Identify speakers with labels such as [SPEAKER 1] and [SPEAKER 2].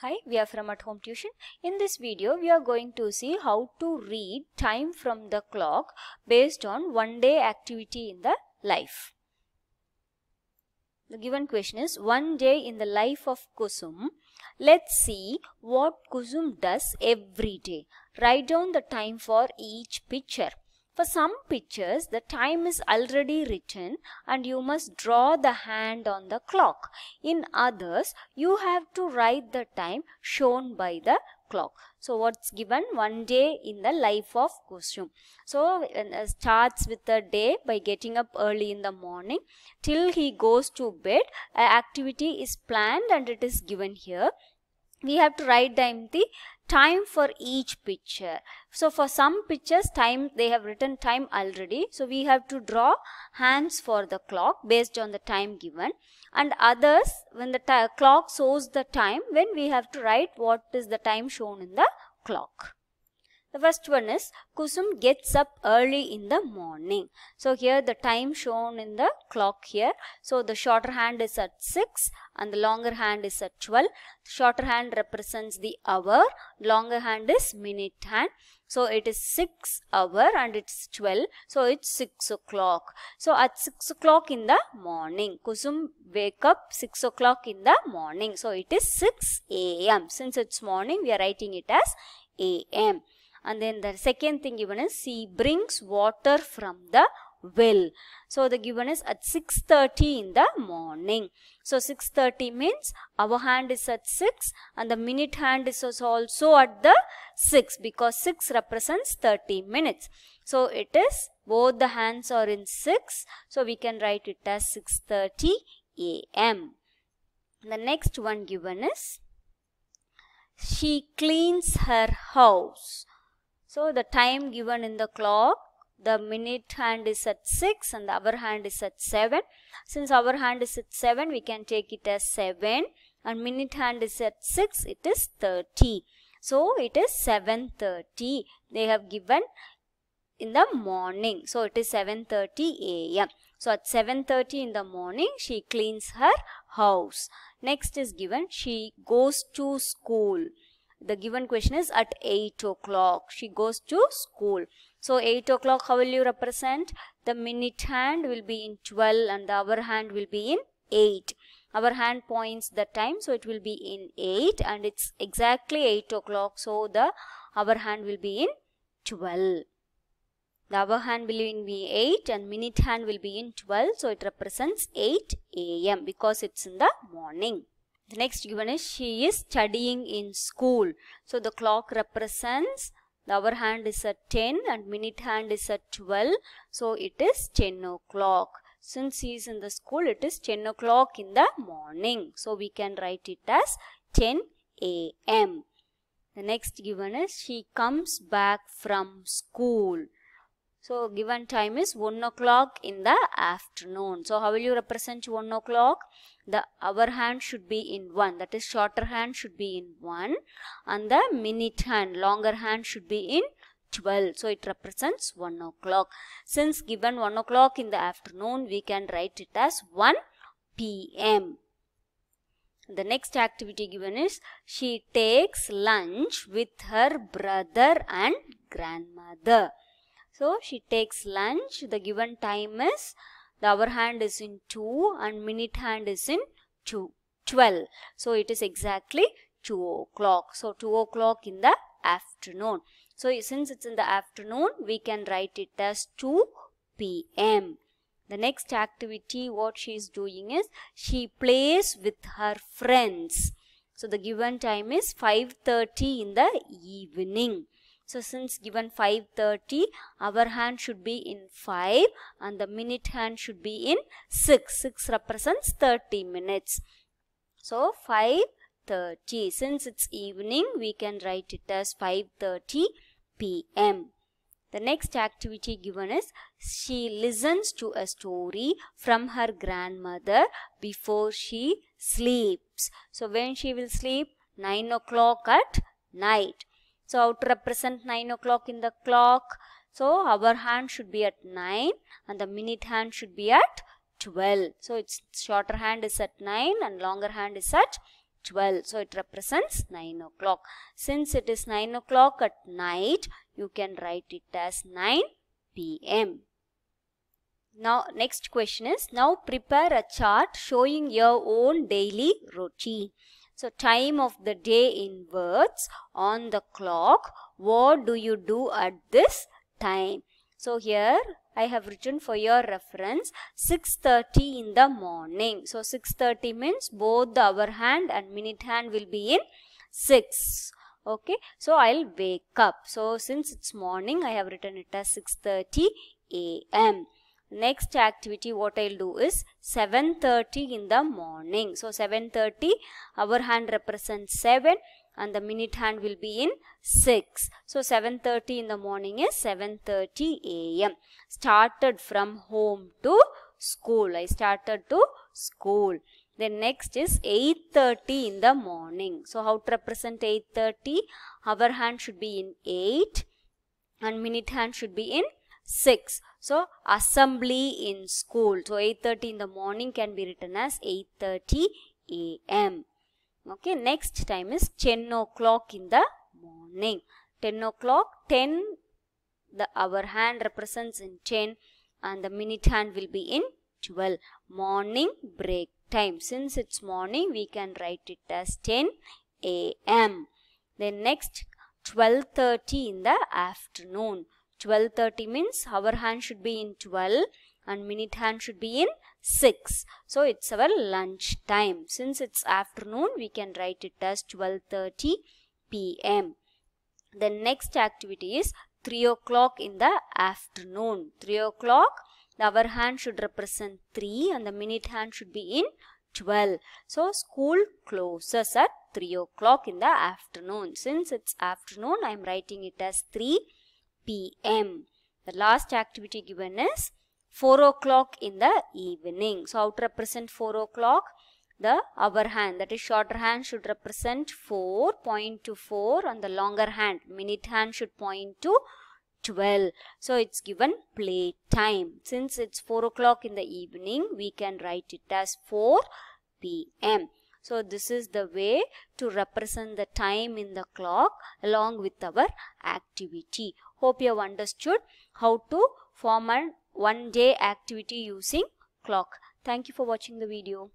[SPEAKER 1] Hi, we are from At Home Tuition. In this video, we are going to see how to read time from the clock based on one day activity in the life. The given question is one day in the life of Kusum. Let's see what Kusum does every day. Write down the time for each picture. For some pictures, the time is already written and you must draw the hand on the clock. In others, you have to write the time shown by the clock. So what's given? One day in the life of Kosum. So it uh, starts with the day by getting up early in the morning till he goes to bed. activity is planned and it is given here we have to write down the time for each picture. So for some pictures time they have written time already. So we have to draw hands for the clock based on the time given and others when the clock shows the time when we have to write what is the time shown in the clock. The first one is Kusum gets up early in the morning. So here the time shown in the clock here. So the shorter hand is at 6 and the longer hand is at 12. The shorter hand represents the hour, longer hand is minute hand. So it is 6 hour and it's 12. So it's 6 o'clock. So at 6 o'clock in the morning, Kusum wake up 6 o'clock in the morning. So it is 6 a.m. Since it's morning, we are writing it as a.m and then the second thing given is she brings water from the well. So the given is at 6.30 in the morning. So 6.30 means our hand is at 6 and the minute hand is also at the 6 because 6 represents 30 minutes. So it is both the hands are in 6. So we can write it as 6.30 a.m. The next one given is she cleans her house. So the time given in the clock, the minute hand is at 6 and the hour hand is at 7. Since hour hand is at 7, we can take it as 7 and minute hand is at 6, it is 30. So it is 7.30. They have given in the morning. So it is 7.30 a.m. So at 7.30 in the morning, she cleans her house. Next is given, she goes to school the given question is at 8 o'clock she goes to school so 8 o'clock how will you represent the minute hand will be in 12 and the hour hand will be in 8 our hand points the time so it will be in 8 and it's exactly 8 o'clock so the hour hand will be in 12 the hour hand will be in 8 and minute hand will be in 12 so it represents 8 am because it's in the morning the next given is she is studying in school. So the clock represents the hour hand is at 10 and minute hand is at 12. So it is 10 o'clock. Since she is in the school, it is 10 o'clock in the morning. So we can write it as 10 a.m. The next given is she comes back from school. So given time is 1 o'clock in the afternoon. So how will you represent 1 o'clock? The hour hand should be in 1. That is shorter hand should be in 1. And the minute hand, longer hand should be in 12. So it represents 1 o'clock. Since given 1 o'clock in the afternoon, we can write it as 1 p.m. The next activity given is she takes lunch with her brother and grandmother. So she takes lunch. The given time is the hour hand is in 2 and minute hand is in 2, 12. So it is exactly 2 o'clock. So 2 o'clock in the afternoon. So since it's in the afternoon, we can write it as 2 p.m. The next activity what she is doing is she plays with her friends. So the given time is 5.30 in the evening. So since given 5.30, our hand should be in 5 and the minute hand should be in 6. 6 represents 30 minutes. So 5.30. Since it's evening, we can write it as 5.30 p.m. The next activity given is she listens to a story from her grandmother before she sleeps. So when she will sleep? 9 o'clock at night. So how to represent 9 o'clock in the clock? So our hand should be at 9 and the minute hand should be at 12. So its shorter hand is at 9 and longer hand is at 12. So it represents 9 o'clock. Since it is 9 o'clock at night, you can write it as 9 p.m. Now next question is, now prepare a chart showing your own daily routine. So time of the day in words on the clock. What do you do at this time? So here I have written for your reference 6.30 in the morning. So 6.30 means both the hour hand and minute hand will be in 6 okay so i'll wake up so since it's morning i have written it as 6:30 am next activity what I'll do is 7.30 in the morning. So 7.30 our hand represents 7 and the minute hand will be in 6. So 7.30 in the morning is 7.30 a.m. Started from home to school. I started to school. Then next is 8.30 in the morning. So how to represent 8.30? Our hand should be in 8 and minute hand should be in 6. So, assembly in school. So, 8.30 in the morning can be written as 8.30 a.m. Okay, next time is 10 o'clock in the morning. 10 o'clock, 10, the our hand represents in 10 and the minute hand will be in 12. Morning break time. Since it's morning, we can write it as 10 a.m. Then next, 12.30 in the afternoon. 12.30 means hour hand should be in 12 and minute hand should be in 6. So it's our lunch time. Since it's afternoon, we can write it as 12.30 p.m. The next activity is 3 o'clock in the afternoon. 3 o'clock, hour hand should represent 3 and the minute hand should be in 12. So school closes at 3 o'clock in the afternoon. Since it's afternoon, I'm writing it as 3 pm. The last activity given is 4 o'clock in the evening. So to represent 4 o'clock. The hour hand that is shorter hand should represent 4, point to 4 and the longer hand minute hand should point to 12. So it's given play time. Since it's 4 o'clock in the evening we can write it as 4 p.m. So this is the way to represent the time in the clock along with our activity. Hope you have understood how to form a one day activity using clock. Thank you for watching the video.